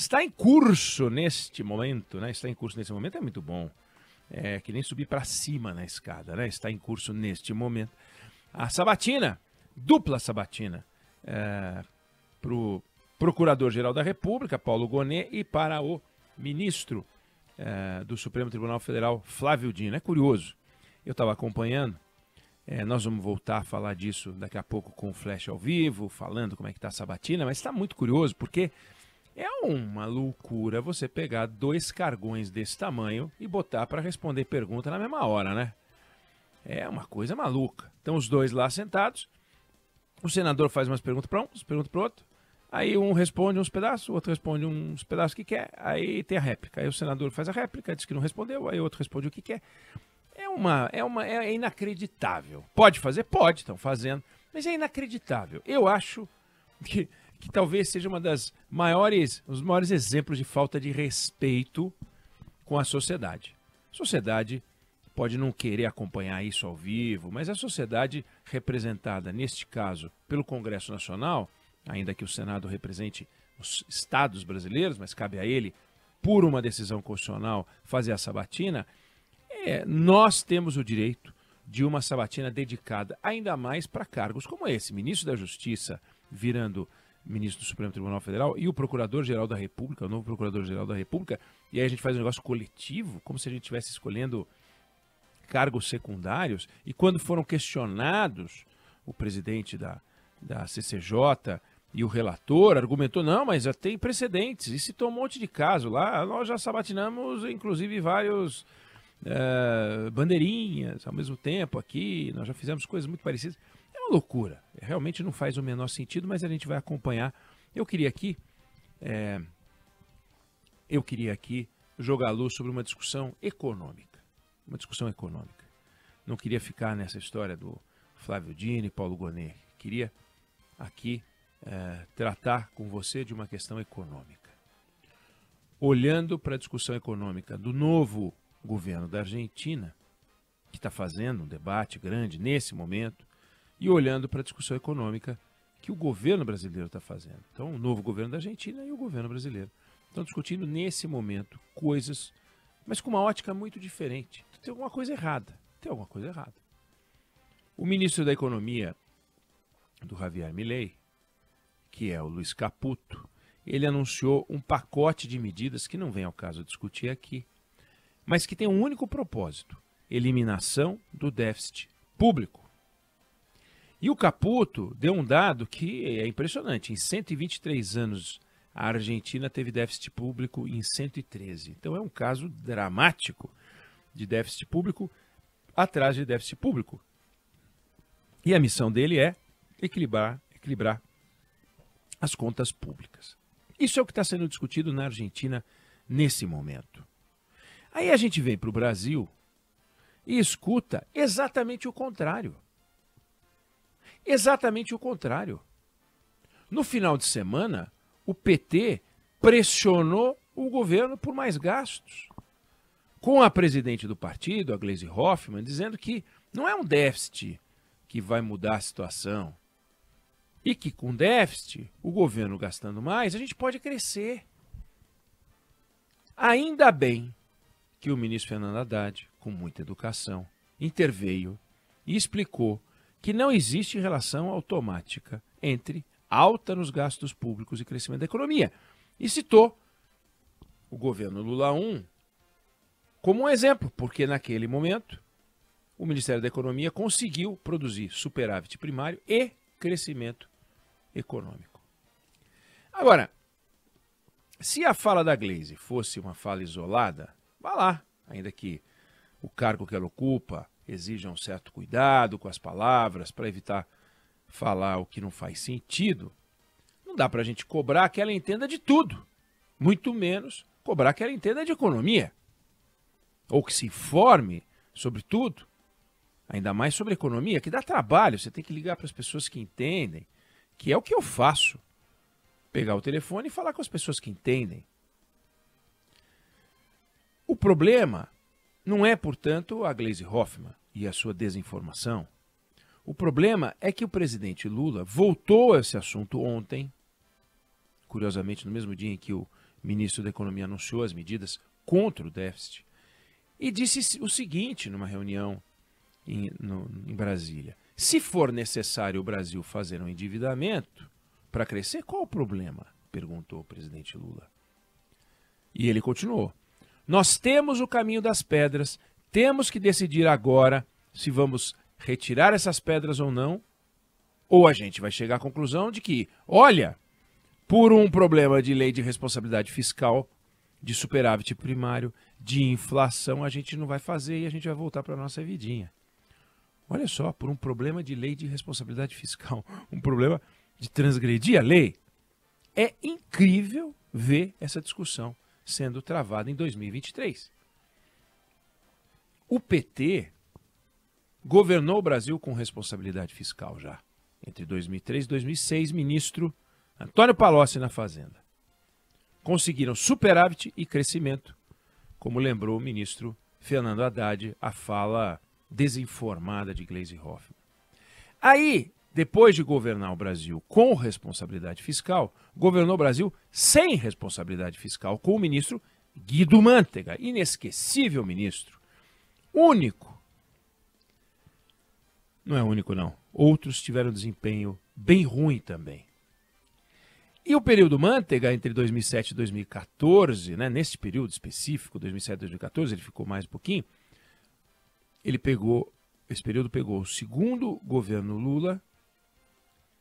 Está em curso neste momento, né? Está em curso nesse momento é muito bom. É que nem subir para cima na escada, né? Está em curso neste momento. A sabatina, dupla sabatina, é, para o Procurador-Geral da República, Paulo Gonet, e para o ministro é, do Supremo Tribunal Federal, Flávio Dino. É curioso, eu estava acompanhando, é, nós vamos voltar a falar disso daqui a pouco com o Flash ao vivo, falando como é que está a sabatina, mas está muito curioso, porque é uma loucura você pegar dois cargões desse tamanho e botar para responder pergunta na mesma hora, né? É uma coisa maluca. Então os dois lá sentados, o senador faz umas perguntas para um, pergunta para outro. Aí um responde uns pedaços, o outro responde uns pedaços que quer, aí tem a réplica. Aí o senador faz a réplica, diz que não respondeu, aí o outro responde o que quer. É uma, é uma, é inacreditável. Pode fazer? Pode, estão fazendo, mas é inacreditável. Eu acho que que talvez seja uma das maiores, os maiores exemplos de falta de respeito com a sociedade. A sociedade pode não querer acompanhar isso ao vivo, mas a sociedade representada neste caso pelo Congresso Nacional, ainda que o Senado represente os estados brasileiros, mas cabe a ele por uma decisão constitucional fazer a sabatina, é, nós temos o direito de uma sabatina dedicada ainda mais para cargos como esse, ministro da Justiça virando ministro do Supremo Tribunal Federal, e o Procurador-Geral da República, o novo Procurador-Geral da República, e aí a gente faz um negócio coletivo, como se a gente estivesse escolhendo cargos secundários, e quando foram questionados, o presidente da, da CCJ e o relator argumentou, não, mas já tem precedentes, e citou um monte de caso lá, nós já sabatinamos, inclusive, vários... Uh, bandeirinhas ao mesmo tempo aqui, nós já fizemos coisas muito parecidas uma loucura. Realmente não faz o menor sentido, mas a gente vai acompanhar. Eu queria aqui. É, eu queria aqui jogar luz sobre uma discussão econômica. Uma discussão econômica. Não queria ficar nessa história do Flávio Dini, Paulo Gonet. Queria aqui é, tratar com você de uma questão econômica. Olhando para a discussão econômica do novo governo da Argentina, que está fazendo um debate grande nesse momento, e olhando para a discussão econômica que o governo brasileiro está fazendo. Então, o novo governo da Argentina e o governo brasileiro estão discutindo nesse momento coisas, mas com uma ótica muito diferente. Tem alguma coisa errada. Tem alguma coisa errada. O ministro da Economia do Javier Milei, que é o Luiz Caputo, ele anunciou um pacote de medidas que não vem ao caso discutir aqui, mas que tem um único propósito: eliminação do déficit público. E o Caputo deu um dado que é impressionante. Em 123 anos, a Argentina teve déficit público em 113. Então é um caso dramático de déficit público atrás de déficit público. E a missão dele é equilibrar, equilibrar as contas públicas. Isso é o que está sendo discutido na Argentina nesse momento. Aí a gente vem para o Brasil e escuta exatamente o contrário. Exatamente o contrário. No final de semana, o PT pressionou o governo por mais gastos. Com a presidente do partido, a Gleisi Hoffmann, dizendo que não é um déficit que vai mudar a situação. E que com déficit, o governo gastando mais, a gente pode crescer. Ainda bem que o ministro Fernando Haddad, com muita educação, interveio e explicou que não existe relação automática entre alta nos gastos públicos e crescimento da economia. E citou o governo Lula I como um exemplo, porque naquele momento o Ministério da Economia conseguiu produzir superávit primário e crescimento econômico. Agora, se a fala da Glaze fosse uma fala isolada, vá lá, ainda que o cargo que ela ocupa, exijam um certo cuidado com as palavras para evitar falar o que não faz sentido. Não dá para a gente cobrar que ela entenda de tudo, muito menos cobrar que ela entenda de economia, ou que se informe sobre tudo, ainda mais sobre economia, que dá trabalho, você tem que ligar para as pessoas que entendem, que é o que eu faço. Pegar o telefone e falar com as pessoas que entendem. O problema não é, portanto, a Glaze Hoffman e a sua desinformação. O problema é que o presidente Lula voltou a esse assunto ontem, curiosamente no mesmo dia em que o ministro da Economia anunciou as medidas contra o déficit, e disse o seguinte numa reunião em, no, em Brasília: se for necessário o Brasil fazer um endividamento para crescer, qual o problema? perguntou o presidente Lula. E ele continuou: Nós temos o caminho das pedras, temos que decidir agora se vamos retirar essas pedras ou não, ou a gente vai chegar à conclusão de que, olha, por um problema de lei de responsabilidade fiscal, de superávit primário, de inflação, a gente não vai fazer e a gente vai voltar para a nossa vidinha. Olha só, por um problema de lei de responsabilidade fiscal, um problema de transgredir a lei. É incrível ver essa discussão sendo travada em 2023. O PT governou o Brasil com responsabilidade fiscal já. Entre 2003 e 2006, ministro Antônio Palocci na Fazenda. Conseguiram superávit e crescimento, como lembrou o ministro Fernando Haddad, a fala desinformada de Gleisi Hoffmann. Aí, depois de governar o Brasil com responsabilidade fiscal, governou o Brasil sem responsabilidade fiscal, com o ministro Guido Mantega, inesquecível ministro único. Não é único, não. Outros tiveram desempenho bem ruim também. E o período Manteiga, entre 2007 e 2014, né, nesse período específico, 2007 e 2014, ele ficou mais um pouquinho, ele pegou, esse período pegou o segundo governo Lula,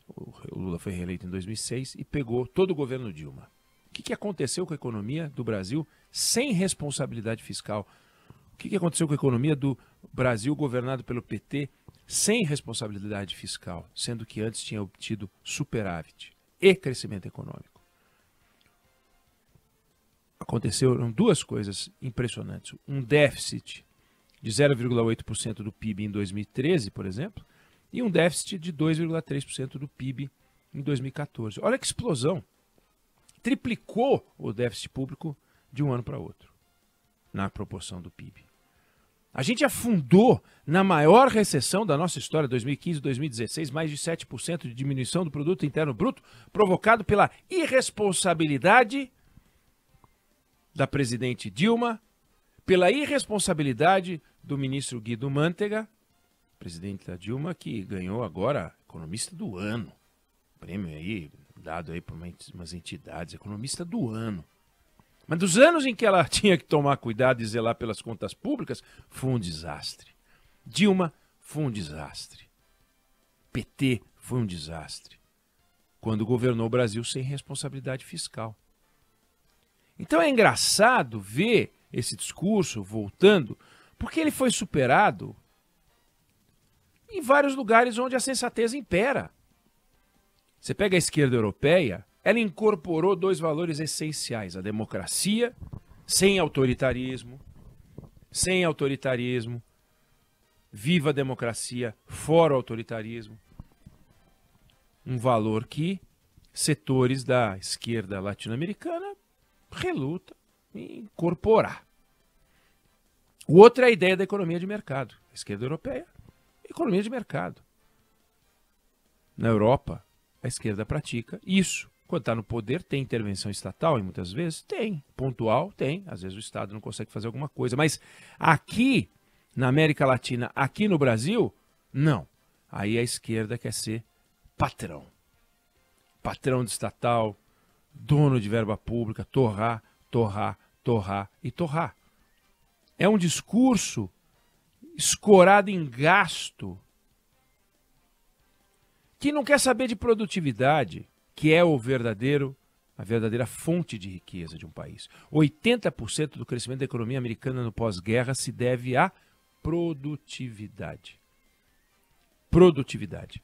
o Lula foi reeleito em 2006, e pegou todo o governo Dilma. O que aconteceu com a economia do Brasil sem responsabilidade fiscal o que, que aconteceu com a economia do Brasil governado pelo PT sem responsabilidade fiscal, sendo que antes tinha obtido superávit e crescimento econômico? Aconteceram duas coisas impressionantes. Um déficit de 0,8% do PIB em 2013, por exemplo, e um déficit de 2,3% do PIB em 2014. Olha que explosão! Triplicou o déficit público de um ano para outro, na proporção do PIB. A gente afundou na maior recessão da nossa história, 2015, 2016, mais de 7% de diminuição do produto interno bruto, provocado pela irresponsabilidade da presidente Dilma, pela irresponsabilidade do ministro Guido Mantega, presidente da Dilma, que ganhou agora economista do ano. Prêmio aí dado aí por umas entidades, economista do ano. Mas dos anos em que ela tinha que tomar cuidado e zelar pelas contas públicas, foi um desastre. Dilma foi um desastre. PT foi um desastre. Quando governou o Brasil sem responsabilidade fiscal. Então é engraçado ver esse discurso voltando, porque ele foi superado em vários lugares onde a sensatez impera. Você pega a esquerda europeia, ela incorporou dois valores essenciais: a democracia, sem autoritarismo, sem autoritarismo, viva a democracia, fora o autoritarismo. Um valor que setores da esquerda latino-americana reluta em incorporar. O outro é a ideia da economia de mercado. A esquerda europeia, economia de mercado. Na Europa, a esquerda pratica isso. Quando está no poder, tem intervenção estatal e muitas vezes? Tem. Pontual? Tem. Às vezes o Estado não consegue fazer alguma coisa. Mas aqui, na América Latina, aqui no Brasil, não. Aí a esquerda quer ser patrão. Patrão de estatal, dono de verba pública, torrar, torrar, torrar e torrar. É um discurso escorado em gasto que não quer saber de produtividade que é o verdadeiro a verdadeira fonte de riqueza de um país. 80% do crescimento da economia americana no pós-guerra se deve à produtividade. Produtividade.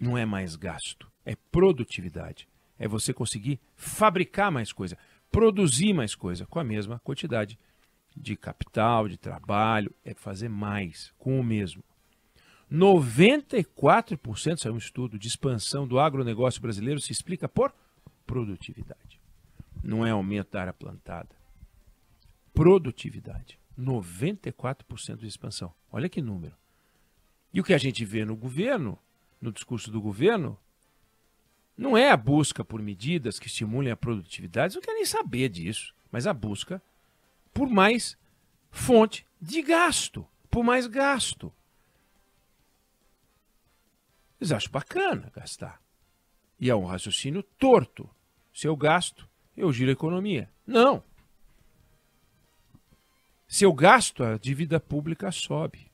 Não é mais gasto, é produtividade. É você conseguir fabricar mais coisa, produzir mais coisa com a mesma quantidade de capital, de trabalho, é fazer mais com o mesmo. 94%, saiu é um estudo, de expansão do agronegócio brasileiro se explica por produtividade. Não é aumento da área plantada. Produtividade. 94% de expansão. Olha que número. E o que a gente vê no governo, no discurso do governo, não é a busca por medidas que estimulem a produtividade, não não nem saber disso, mas a busca por mais fonte de gasto, por mais gasto. Eles acham bacana gastar. E é um raciocínio torto. Se eu gasto, eu giro a economia. Não. Se eu gasto, a dívida pública sobe.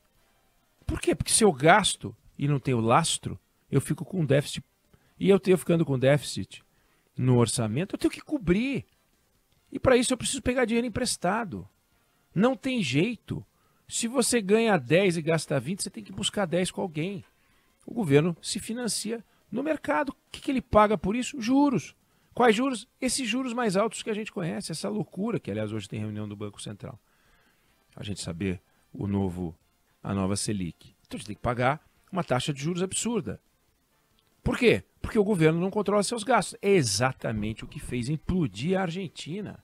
Por quê? Porque se eu gasto e não tenho lastro, eu fico com déficit. E eu tenho ficando com déficit no orçamento, eu tenho que cobrir. E para isso eu preciso pegar dinheiro emprestado. Não tem jeito. Se você ganha 10 e gasta 20, você tem que buscar 10 com alguém. O governo se financia no mercado. O que, que ele paga por isso? Juros. Quais juros? Esses juros mais altos que a gente conhece, essa loucura que, aliás, hoje tem reunião do Banco Central. A gente saber o novo, a nova Selic. Então a gente tem que pagar uma taxa de juros absurda. Por quê? Porque o governo não controla seus gastos. É exatamente o que fez implodir a Argentina.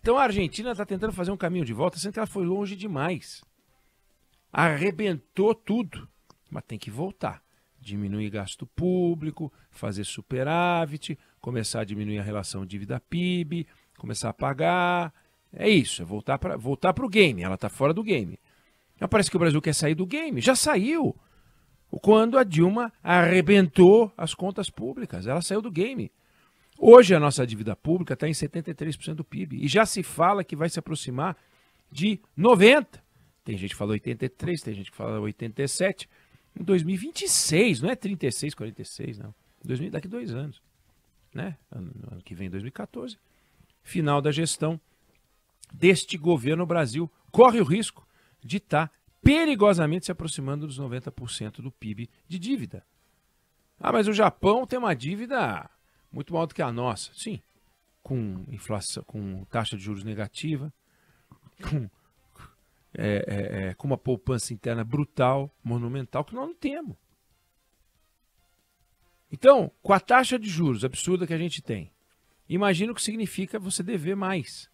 Então a Argentina está tentando fazer um caminho de volta, sendo que ela foi longe demais. Arrebentou tudo. Mas tem que voltar diminuir gasto público, fazer superávit, começar a diminuir a relação dívida-PIB, começar a pagar. É isso, é voltar para voltar o game. Ela está fora do game. Mas então, parece que o Brasil quer sair do game. Já saiu. Quando a Dilma arrebentou as contas públicas, ela saiu do game. Hoje a nossa dívida pública está em 73% do PIB e já se fala que vai se aproximar de 90%. Tem gente que fala 83%, tem gente que fala 87% em 2026, não é 36, 46, não. 2000, daqui dois anos. Né? Ano, ano que vem, 2014. Final da gestão deste governo, o Brasil corre o risco de estar tá perigosamente se aproximando dos 90% do PIB de dívida. Ah, mas o Japão tem uma dívida muito maior do que a nossa. Sim, com inflação, com taxa de juros negativa, com é, é, é, com uma poupança interna brutal, monumental, que nós não temos. Então, com a taxa de juros absurda que a gente tem, imagina o que significa você dever mais.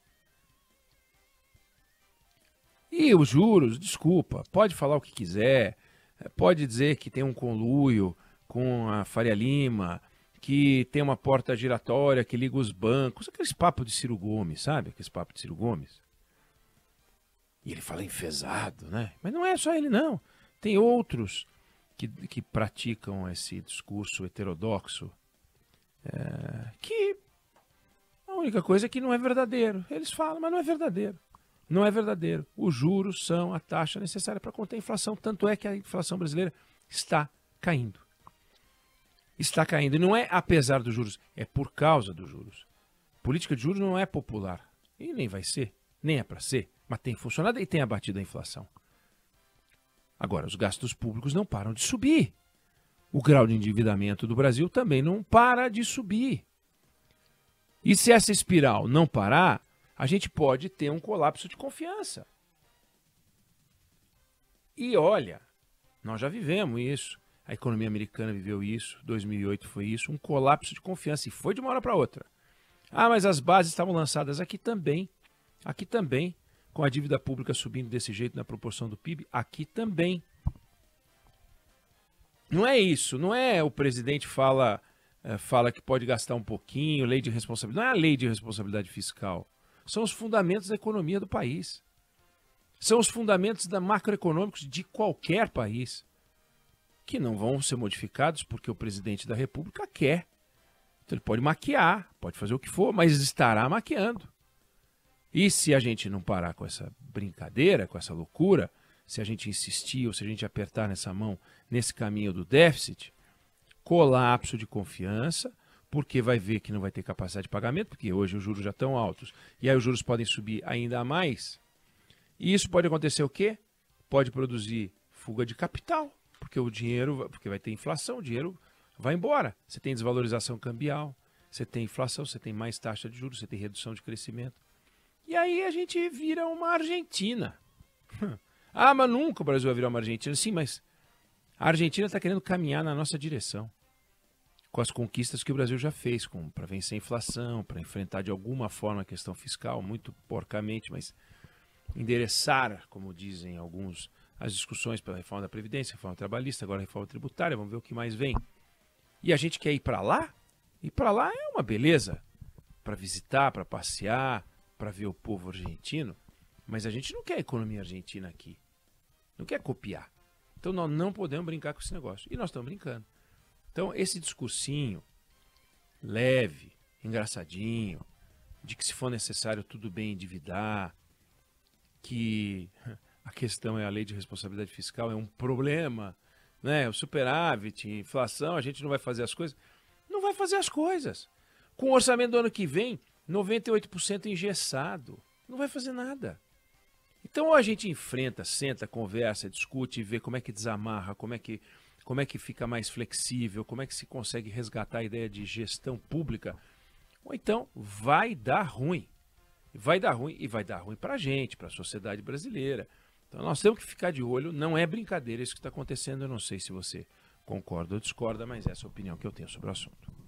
E os juros, desculpa, pode falar o que quiser, é, pode dizer que tem um conluio com a Faria Lima, que tem uma porta giratória que liga os bancos, aqueles papos de Ciro Gomes, sabe? Aqueles papos de Ciro Gomes ele fala enfesado, né? Mas não é só ele, não. Tem outros que, que praticam esse discurso heterodoxo é, que a única coisa é que não é verdadeiro. Eles falam, mas não é verdadeiro. Não é verdadeiro. Os juros são a taxa necessária para conter a inflação. Tanto é que a inflação brasileira está caindo. Está caindo. E não é apesar dos juros, é por causa dos juros. Política de juros não é popular. E nem vai ser, nem é para ser mas tem funcionado e tem abatido a inflação. Agora, os gastos públicos não param de subir. O grau de endividamento do Brasil também não para de subir. E se essa espiral não parar, a gente pode ter um colapso de confiança. E olha, nós já vivemos isso. A economia americana viveu isso, 2008 foi isso, um colapso de confiança e foi de uma hora para outra. Ah, mas as bases estavam lançadas aqui também. Aqui também com a dívida pública subindo desse jeito na proporção do PIB, aqui também. Não é isso, não é o presidente fala eh, fala que pode gastar um pouquinho, lei de responsabilidade, não é a lei de responsabilidade fiscal. São os fundamentos da economia do país. São os fundamentos da macroeconômicos de qualquer país que não vão ser modificados porque o presidente da República quer. Então ele pode maquiar, pode fazer o que for, mas estará maquiando. E se a gente não parar com essa brincadeira, com essa loucura, se a gente insistir ou se a gente apertar nessa mão, nesse caminho do déficit, colapso de confiança, porque vai ver que não vai ter capacidade de pagamento, porque hoje os juros já estão altos, e aí os juros podem subir ainda mais. E isso pode acontecer o quê? Pode produzir fuga de capital, porque o dinheiro, porque vai ter inflação, o dinheiro vai embora. Você tem desvalorização cambial, você tem inflação, você tem mais taxa de juros, você tem redução de crescimento. E aí a gente vira uma Argentina. ah, mas nunca o Brasil vai virar uma Argentina. Sim, mas a Argentina está querendo caminhar na nossa direção. Com as conquistas que o Brasil já fez, para vencer a inflação, para enfrentar de alguma forma a questão fiscal, muito porcamente, mas endereçar, como dizem alguns, as discussões pela reforma da Previdência, reforma trabalhista, agora reforma tributária, vamos ver o que mais vem. E a gente quer ir para lá? E para lá é uma beleza para visitar, para passear, para ver o povo argentino, mas a gente não quer a economia argentina aqui. Não quer copiar. Então nós não podemos brincar com esse negócio. E nós estamos brincando. Então esse discursinho leve, engraçadinho, de que se for necessário tudo bem endividar, que a questão é a lei de responsabilidade fiscal é um problema, né? O superávit, inflação, a gente não vai fazer as coisas. Não vai fazer as coisas. Com o orçamento do ano que vem, 98% engessado. Não vai fazer nada. Então ou a gente enfrenta, senta, conversa, discute e vê como é que desamarra, como é que, como é que fica mais flexível, como é que se consegue resgatar a ideia de gestão pública. Ou então vai dar ruim. Vai dar ruim e vai dar ruim para a gente, para a sociedade brasileira. Então nós temos que ficar de olho, não é brincadeira isso que está acontecendo. Eu não sei se você concorda ou discorda, mas essa é a opinião que eu tenho sobre o assunto.